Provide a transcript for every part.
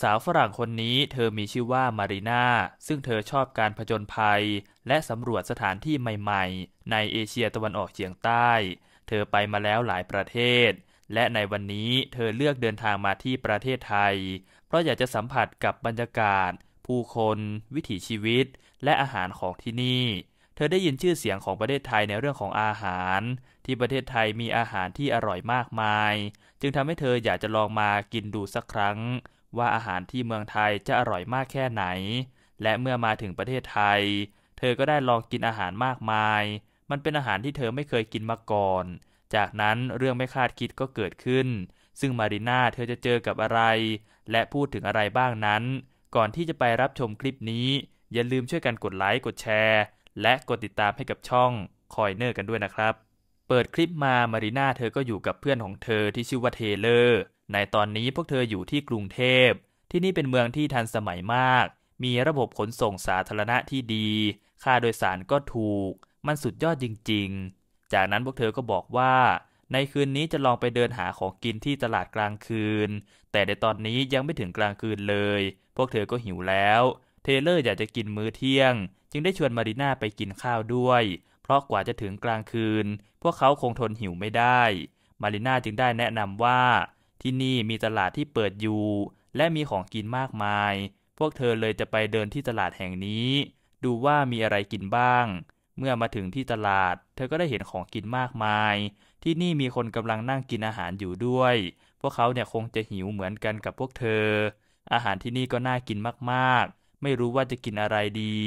สาวฝรั่งคนนี้เธอมีชื่อว่ามารีนาซึ่งเธอชอบการผจญภัยและสำรวจสถานที่ใหม่ๆ ในเอเชียตะวันออกเฉียงใต้ เธอไปมาแล้วหลายประเทศ และในวันนี้เธอเลือกเดินทางมาที่ประเทศไทย เพราะอยากจะสัมผัสกับบรรยากาศ ผู้คน วิถีชีวิต และอาหารของที่นี่ เธอได้ยินชื่อเสียงของประเทศไทยในเรื่องของอาหาร ที่ประเทศไทยมีอาหารที่อร่อยมากมาย จึงทำให้เธออยากจะลองมากินดูสักครั้งว่าอาหารที่เมืองไทยจะอร่อยมากแค่ไหน และเมื่อมาถึงประเทศไทย เธอก็ได้ลองกินอาหารมากมาย มันเป็นอาหารที่เธอไม่เคยกินมาก่อน จากนั้นเรื่องไม่คาดคิดก็เกิดขึ้น ซึ่งมาริน่าเธอจะเจอกับอะไร และพูดถึงอะไรบ้างนั้น ก่อนที่จะไปรับชมคลิปนี้ อย่าลืมช่วยกันกดไลค์ กดแชร์ และกดติดตามให้กับช่องคอยเนอร์กันด้วยนะครับ เปิดคลิปมา มาริน่าเธอก็อยู่กับเพื่อนของเธอที่ชื่อว่าเทเลอร์ในตอนนี้พวกเธออยู่ที่กรุงเทพ ที่นี่เป็นเมืองที่ทันสมัยมาก มีระบบขนส่งสาธารณะที่ดี ค่าโดยสารก็ถูก มันสุดยอดจริงๆ จากนั้นพวกเธอก็บอกว่า ในคืนนี้จะลองไปเดินหาของกินที่ตลาดกลางคืน แต่ในตอนนี้ยังไม่ถึงกลางคืนเลย พวกเธอก็หิวแล้ว เทเลอร์อยากจะกินมื้อเที่ยง จึงได้ชวนมารีน่าไปกินข้าวด้วย เพราะกว่าจะถึงกลางคืน พวกเขาคงทนหิวไม่ได้ มารีน่าจึงได้แนะนำว่าที่นี่มีตลาดที่เปิดอยู่และมีของกินมากมาย พวกเธอเลยจะไปเดินที่ตลาดแห่งนี้ดูว่ามีอะไรกินบ้าง เมื่อมาถึงที่ตลาด เธอก็ได้เห็นของกินมากมาย ที่นี่มีคนกำลังนั่งกินอาหารอยู่ด้วย พวกเขาเนี่ยคงจะหิวเหมือนกันกับพวกเธอ อาหารที่นี่ก็น่ากินมากๆ ไม่รู้ว่าจะกินอะไรดี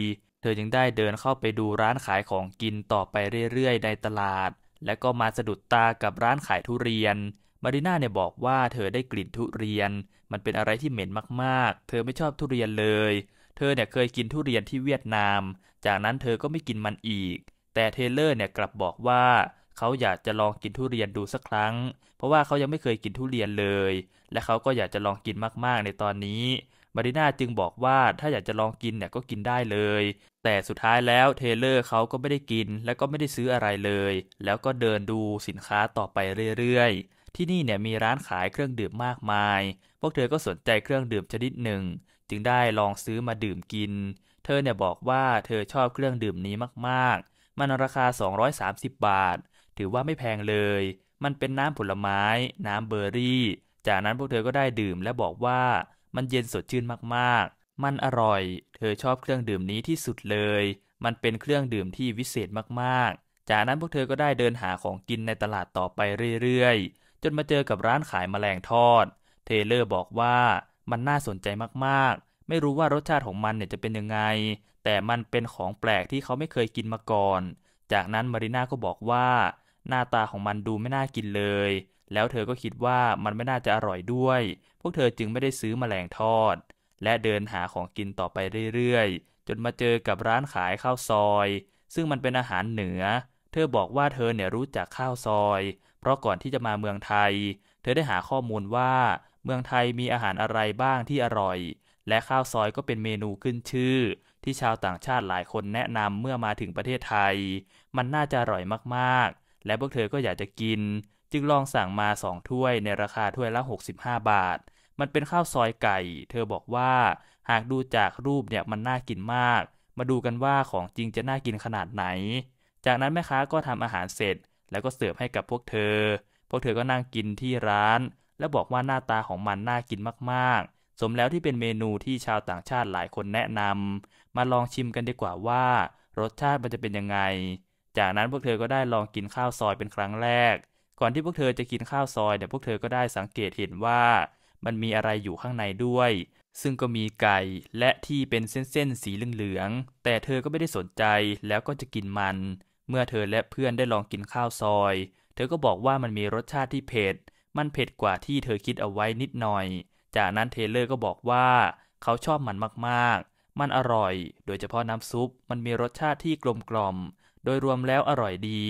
เธอจึงได้เดินเข้าไปดูร้านขายของกินต่อไปเรื่อยๆในตลาด และก็มาสะดุดตากับร้านขายทุเรียนมารีนาเนี่ยบอกว่าเธอได้กลิ่นทุเรียน มันเป็นอะไรที่เหม็นมากๆ เธอไม่ชอบทุเรียนเลย เธอเนี่ยเคยกินทุเรียนที่เวียดนาม จากนั้นเธอก็ไม่กินมันอีก แต่เทเลอร์เนี่ยกลับบอกว่าเขาอยากจะลองกินทุเรียนดูสักครั้ง เพราะว่าเขายังไม่เคยกินทุเรียนเลย และเขาก็อยากจะลองกินมากๆ ในตอนนี้ มาริน่าจึงบอกว่าถ้าอยากจะลองกินเนี่ยก็กินได้เลย แต่สุดท้ายแล้วเทเลอร์เขาก็ไม่ได้กิน และก็ไม่ได้ซื้ออะไรเลย แล้วก็เดินดูสินค้าต่อไปเรื่อยๆที่นี่เนี่ยมีร้านขายเครื่องดื่มมากมาย พวกเธอก็สนใจเครื่องดื่มชนิดหนึ่ง จึงได้ลองซื้อมาดื่มกิน เธอเนี่ยบอกว่าเธอชอบเครื่องดื่มนี้มากๆ มันราคา 230 บาท ถือว่าไม่แพงเลย มันเป็นน้ำผลไม้ น้ำเบอร์รี่ จากนั้นพวกเธอก็ได้ดื่มและบอกว่ามันเย็นสดชื่นมากๆ มันอร่อย เธอชอบเครื่องดื่มนี้ที่สุดเลย มันเป็นเครื่องดื่มที่วิเศษมากๆ จากนั้นพวกเธอก็ได้เดินหาของกินในตลาดต่อไปเรื่อยๆจนมาเจอกับร้านขายมแมลงทอด เทเลอร์บอกว่ามันน่าสนใจมากๆ ไม่รู้ว่ารสชาติของมันเนี่ยจะเป็นยังไง แต่มันเป็นของแปลกที่เขาไม่เคยกินมาก่อน จากนั้นมารีนาก็บอกว่า หน้าตาของมันดูไม่น่ากินเลย แล้วเธอก็คิดว่ามันไม่น่าจะอร่อยด้วย พวกเธอจึงไม่ได้ซื้อมแมลงทอด และเดินหาของกินต่อไปเรื่อยๆ จนมาเจอกับร้านขายข้าวซอย ซึ่งมันเป็นอาหารเหนือ เธอบอกว่าเธอเนี่ยรู้จักข้าวซอยเพราะ ก่อนที่จะมาเมืองไทย เธอได้หาข้อมูลว่า เมืองไทยมีอาหารอะไรบ้างที่อร่อย และข้าว ซอยก็เป็นเมนูขึ้นชื่อ ที่ชาวต่างชาติหลายคนแนะนำเมื่อมาถึงประเทศไทย มันน่าจะ อร่อยมาก ๆ และพวกเธอก็อยากจะกิน จึงลองสั่งมาสองถ้วยในราคาถ้วยละ 65 บาท มันเป็นข้าวซอยไก่ เธอบอกว่า หากดูจากรูปเนี่ยมันน่ากินมาก มาดูกันว่าของจริงจะน่ากินขนาดไหน จากนั้นแม่ค้าก็ทำอาหารเสร็จแล้วก็เสิร์ฟให้กับพวกเธอ พวกเธอก็นั่งกินที่ร้าน แล้วบอกว่าหน้าตาของมันน่ากินมาก ๆ สมแล้วที่เป็นเมนูที่ชาวต่างชาติหลายคนแนะนำ มาลองชิมกันดีกว่าว่า รสชาติมันจะเป็นยังไง จากนั้นพวกเธอก็ได้ลองกินข้าวซอยเป็นครั้งแรก ก่อนที่พวกเธอจะกินข้าวซอยเนี่ยพวกเธอก็ได้สังเกตเห็นว่ามันมีอะไรอยู่ข้างในด้วย ซึ่งก็มีไก่และที่เป็นเส้น ๆ สีเหลือง ๆ แต่เธอก็ไม่ได้สนใจแล้วก็จะกินมันเมื่อเธอและเพื่อนได้ลองกินข้าวซอย เธอก็บอกว่ามันมีรสชาติที่เผ็ด มันเผ็ดกว่าที่เธอคิดเอาไว้นิดหน่อย จากนั้นเทเลอร์ก็บอกว่าเขาชอบมันมาก ๆ มันอร่อย โดยเฉพาะน้ำซุปมันมีรสชาติที่กลมกล่อม โดยรวมแล้วอร่อยดี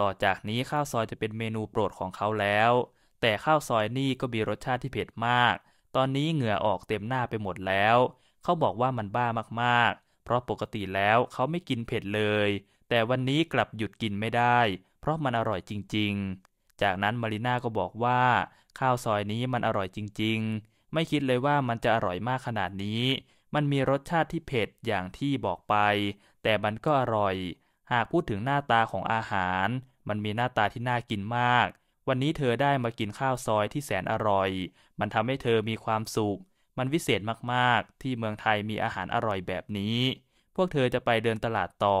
ต่อจากนี้ข้าวซอยจะเป็นเมนูโปรดของเขาแล้ว แต่ข้าวซอยนี่ก็มีรสชาติที่เผ็ดมาก ตอนนี้เหงื่อออกเต็มหน้าไปหมดแล้ว เขาบอกว่ามันบ้ามาก ๆ เพราะปกติแล้วเขาไม่กินเผ็ดเลยแต่วันนี้กลับหยุดกินไม่ได้ เพราะมันอร่อยจริง ๆ จากนั้นมาริน่าก็บอกว่า ข้าวซอยนี้มันอร่อยจริง ๆ ไม่คิดเลยว่ามันจะอร่อยมากขนาดนี้ มันมีรสชาติที่เผ็ดอย่างที่บอกไป แต่มันก็อร่อย หากพูดถึงหน้าตาของอาหาร มันมีหน้าตาที่น่ากินมาก วันนี้เธอได้มากินข้าวซอยที่แสนอร่อย มันทำให้เธอมีความสุข มันวิเศษมากๆ ที่เมืองไทยมีอาหารอร่อยแบบนี้ พวกเธอจะไปเดินตลาดต่อ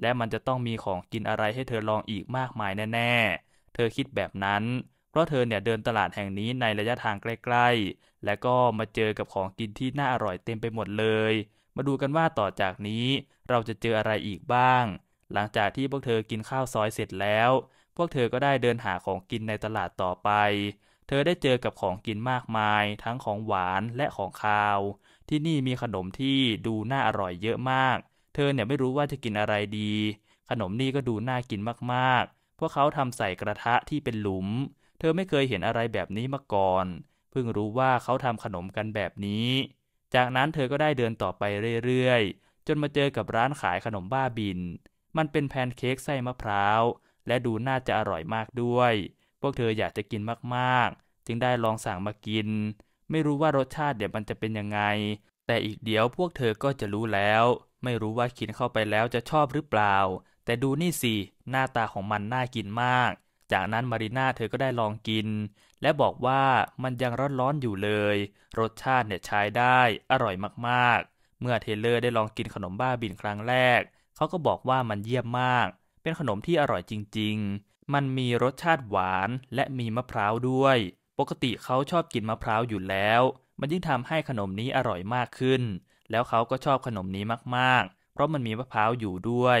และมันจะต้องมีของกินอะไรให้เธอลองอีกมากมายแน่ ๆ เธอคิดแบบนั้น เพราะเธอเนี่ยเดินตลาดแห่งนี้ในระยะทางใกล้ๆ และก็มาเจอกับของกินที่น่าอร่อยเต็มไปหมดเลย มาดูกันว่าต่อจากนี้ เราจะเจออะไรอีกบ้าง หลังจากที่พวกเธอกินข้าวซอยเสร็จแล้ว พวกเธอก็ได้เดินหาของกินในตลาดต่อไป เธอได้เจอกับของกินมากมายทั้งของหวานและของคาว ที่นี่มีขนมที่ดูน่าอร่อยเยอะมากเธอเนี่ยไม่รู้ว่าจะกินอะไรดี ขนมนี่ก็ดูน่ากินมากๆ พวกเขาทำใส่กระทะที่เป็นหลุม เธอไม่เคยเห็นอะไรแบบนี้มาก่อน เพิ่งรู้ว่าเขาทำขนมกันแบบนี้ จากนั้นเธอก็ได้เดินต่อไปเรื่อยๆ จนมาเจอกับร้านขายขนมบ้าบิน มันเป็นแพนเค้กไส้มะพร้าวและดูน่าจะอร่อยมากด้วย พวกเธออยากจะกินมากๆ จึงได้ลองสั่งมากิน ไม่รู้ว่ารสชาติเดี๋ยวมันจะเป็นยังไง แต่อีกเดี๋ยวพวกเธอก็จะรู้แล้วไม่รู้ว่ากินเข้าไปแล้วจะชอบหรือเปล่า แต่ดูนี่สิ หน้าตาของมันน่ากินมาก จากนั้นมารีนาเธอก็ได้ลองกิน และบอกว่ามันยังร้อนๆอยู่เลย รสชาติเนี่ยใช้ได้อร่อยมากๆ เมื่อเทเลอร์ได้ลองกินขนมบ้าบินครั้งแรก เขาก็บอกว่ามันเยี่ยมมาก เป็นขนมที่อร่อยจริง ๆ มันมีรสชาติหวานและมีมะพร้าวด้วย ปกติเขาชอบกินมะพร้าวอยู่แล้ว มันยิ่งทำให้ขนมนี้อร่อยมากขึ้นแล้วเขาก็ชอบขนมนี้มาก ๆ เพราะมันมีมะพร้าวอยู่ด้วย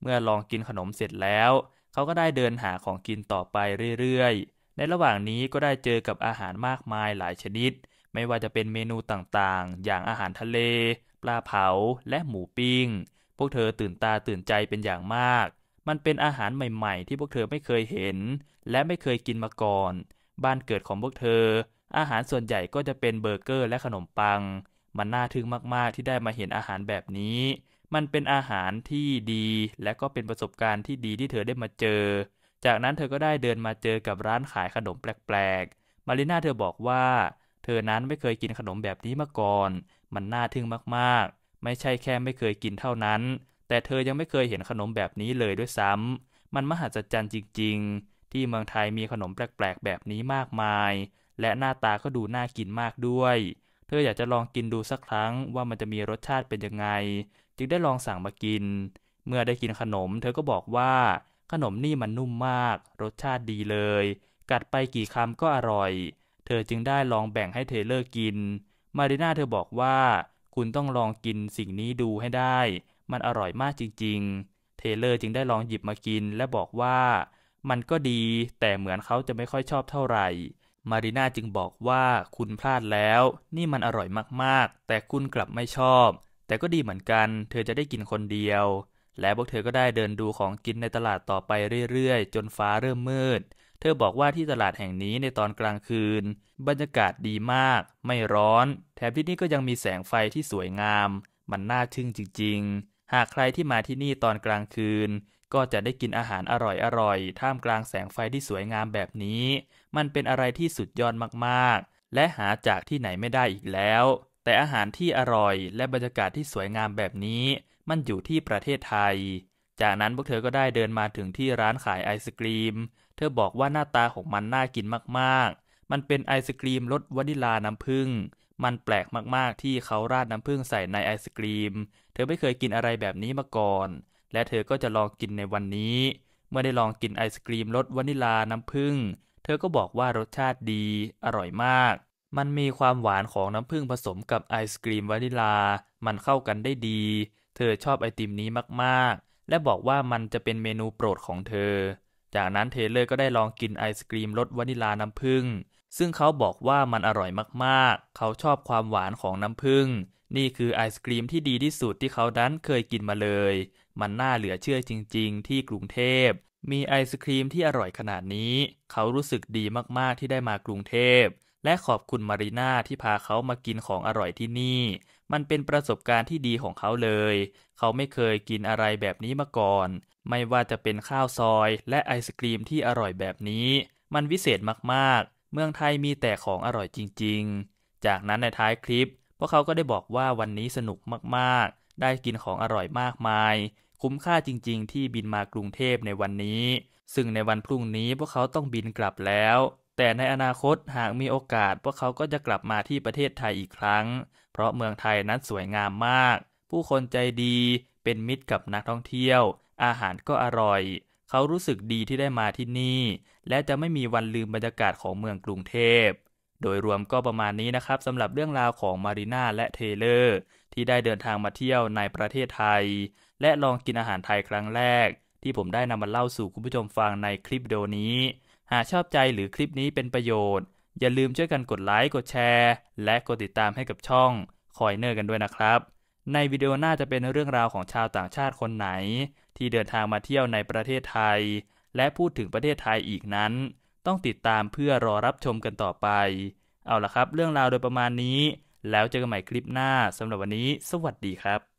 เมื่อลองกินขนมเสร็จแล้ว เขาก็ได้เดินหาของกินต่อไปเรื่อยๆ ในระหว่างนี้ก็ได้เจอกับอาหารมากมายหลายชนิด ไม่ว่าจะเป็นเมนูต่างๆ อย่างอาหารทะเล ปลาเผา และหมูปิ้ง พวกเธอตื่นตาตื่นใจเป็นอย่างมาก มันเป็นอาหารใหม่ๆ ที่พวกเธอไม่เคยเห็น และไม่เคยกินมาก่อน บ้านเกิดของพวกเธอ อาหารส่วนใหญ่ก็จะเป็นเบอร์เกอร์และขนมปังมันน่าทึ่งมากๆที่ได้มาเห็นอาหารแบบนี้ มันเป็นอาหารที่ดี และก็เป็นประสบการณ์ที่ดีที่เธอได้มาเจอ จากนั้นเธอก็ได้เดินมาเจอกับร้านขายขนมแปลก ๆ มาริน่าเธอบอกว่า เธอนั้นไม่เคยกินขนมแบบนี้มาก่อน มันน่าทึ่งมากๆ ไม่ใช่แค่ไม่เคยกินเท่านั้น แต่เธอยังไม่เคยเห็นขนมแบบนี้เลยด้วยซ้ำมันมหัศจรรย์จริง ๆ ที่เมืองไทยมีขนมแปลก ๆ แบบนี้มากมาย และหน้าตาก็ดูน่ากินมากด้วยธออยากจะลองกินดูสักครั้งว่ามันจะมีรสชาติเป็นยังไง จึงได้ลองสั่งมากิน เมื่อได้กินขนม เธอก็บอกว่า ขนมนี่มันนุ่มมาก รสชาติดีเลย กัดไปกี่คำก็อร่อย เธอจึงได้ลองแบ่งให้เทเลอร์กิน มาริน่าเธอบอกว่า คุณต้องลองกินสิ่งนี้ดูให้ได้ มันอร่อยมากจริงๆ เทเลอร์จึงได้ลองหยิบมากินและบอกว่า มันก็ดี แต่เหมือนเขาจะไม่ค่อยชอบเท่าไหร่มารีนาจึงบอกว่าคุณพลาดแล้ว นี่มันอร่อยมากๆ แต่คุณกลับไม่ชอบ แต่ก็ดีเหมือนกัน เธอจะได้กินคนเดียว และพวกเธอก็ได้เดินดูของกินในตลาดต่อไปเรื่อยๆ จนฟ้าเริ่มมืดเธอบอกว่าที่ตลาดแห่งนี้ในตอนกลางคืน บรรยากาศดีมาก ไม่ร้อน แถมที่นี่ก็ยังมีแสงไฟที่สวยงาม มันน่าทึ่งจริง ๆ หากใครที่มาที่นี่ตอนกลางคืนก็จะได้กินอาหารอร่อยๆ ท่ามกลางแสงไฟที่สวยงามแบบนี้ มันเป็นอะไรที่สุดยอดมากๆ และหาจากที่ไหนไม่ได้อีกแล้ว แต่อาหารที่อร่อย และบรรยากาศที่สวยงามแบบนี้ มันอยู่ที่ประเทศไทย จากนั้นพวกเธอก็ได้เดินมาถึงที่ร้านขายไอศกรีม เธอบอกว่าหน้าตาของมันน่ากินมากๆ มันเป็นไอศกรีมรสวานิลาน้ำผึ้ง มันแปลกมากๆ ที่เขาราดน้ำผึ้งใส่ในไอศกรีม เธอไม่เคยกินอะไรแบบนี้มาก่อนและเธอก็จะลองกินในวันนี้ เมื่อได้ลองกินไอศกรีมรสวานิลาน้ำผึ้ง เธอก็บอกว่ารสชาติดี อร่อยมาก มันมีความหวานของน้ำผึ้งผสมกับไอศกรีมวานิลา มันเข้ากันได้ดี เธอชอบไอติมนี้มากๆ และบอกว่ามันจะเป็นเมนูโปรดของเธอ จากนั้นเทเลอร์ก็ได้ลองกินไอศกรีมรสวานิลาน้ำผึ้ง ซึ่งเขาบอกว่ามันอร่อยมากๆ เขาชอบความหวานของน้ำผึ้ง นี่คือไอศกรีมที่ดีที่สุดที่เขาดันเคยกินมาเลยมันน่าเหลือเชื่อจริงๆ ที่กรุงเทพมีไอศครีมที่อร่อยขนาดนี้ เขารู้สึกดีมากๆ ที่ได้มากรุงเทพ และขอบคุณมารีนาที่พาเขามากินของอร่อยที่นี่ มันเป็นประสบการณ์ที่ดีของเขาเลย เขาไม่เคยกินอะไรแบบนี้มาก่อน ไม่ว่าจะเป็นข้าวซอย และไอศครีมที่อร่อยแบบนี้ มันวิเศษมากๆ เมืองไทยมีแต่ของอร่อยจริง ๆ จากนั้นในท้ายคลิปพวกเขาก็ได้บอกว่าวันนี้สนุกมากๆได้กินของอร่อยมากมาย คุ้มค่าจริงๆ ที่บินมากรุงเทพในวันนี้ ซึ่งในวันพรุ่งนี้พวกเขาต้องบินกลับแล้ว แต่ในอนาคตหากมีโอกาสพวกเขาก็จะกลับมาที่ประเทศไทยอีกครั้ง เพราะเมืองไทยนั้นสวยงามมาก ผู้คนใจดี เป็นมิตรกับนักท่องเที่ยว อาหารก็อร่อย เขารู้สึกดีที่ได้มาที่นี่ และจะไม่มีวันลืมบรรยากาศของเมืองกรุงเทพโดยรวมก็ประมาณนี้นะครับสำหรับเรื่องราวของมารีนาและเทเลอร์ที่ได้เดินทางมาเที่ยวในประเทศไทย และลองกินอาหารไทยครั้งแรก ที่ผมได้นำมาเล่าสู่คุณผู้ชมฟังในคลิปวิดีโอนี้ หากชอบใจหรือคลิปนี้เป็นประโยชน์ อย่าลืมช่วยกันกดไลค์กดแชร์และกดติดตามให้กับช่องคอยเนอร์กันด้วยนะครับ ในวิดีโอหน้าจะเป็นเรื่องราวของชาวต่างชาติคนไหน ที่เดินทางมาเที่ยวในประเทศไทย และพูดถึงประเทศไทยอีกนั้นต้องติดตามเพื่อรอรับชมกันต่อไป เอาละครับเรื่องราวโดยประมาณนี้ แล้วเจอกันใหม่คลิปหน้าสำหรับวันนี้สวัสดีครับ